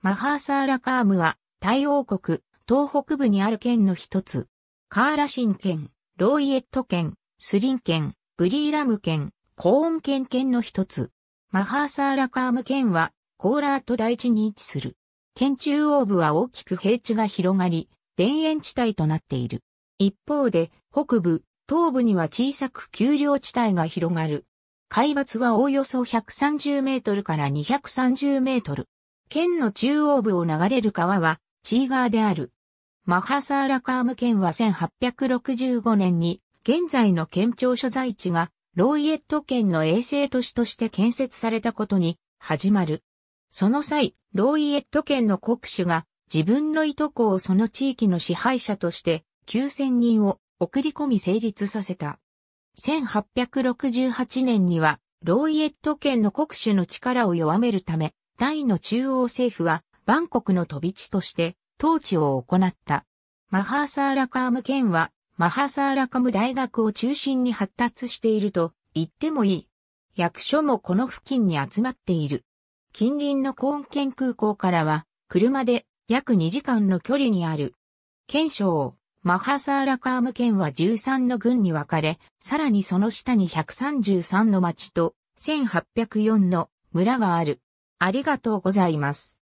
マハーサーラカームは、タイ王国、東北部にある県の一つ。カーラシン県、ローイエット県、スリン県、ブリーラム県、コーン県県の一つ。マハーサーラカーム県は、コーラート大地に位置する。県中央部は大きく平地が広がり、田園地帯となっている。一方で、北部、東部には小さく丘陵地帯が広がる。海抜はおおよそ130メートルから230メートル。県の中央部を流れる川は、チーガーである。マハサーラカーム県は1865年に、現在の県庁所在地が、ローイエット県の衛星都市として建設されたことに、始まる。その際、ローイエット県の国主が、自分のいとこをその地域の支配者として、9000人を送り込み成立させた。1868年には、ローイエット県の国主の力を弱めるため、大の中央政府は、バンコクの飛び地として、統治を行った。マハーサーラカーム県は、マハサーラカム大学を中心に発達していると言ってもいい。役所もこの付近に集まっている。近隣のコーン県空港からは、車で約2時間の距離にある。県省、マハサーラカーム県は13の郡に分かれ、さらにその下に133の町と1804の村がある。ありがとうございます。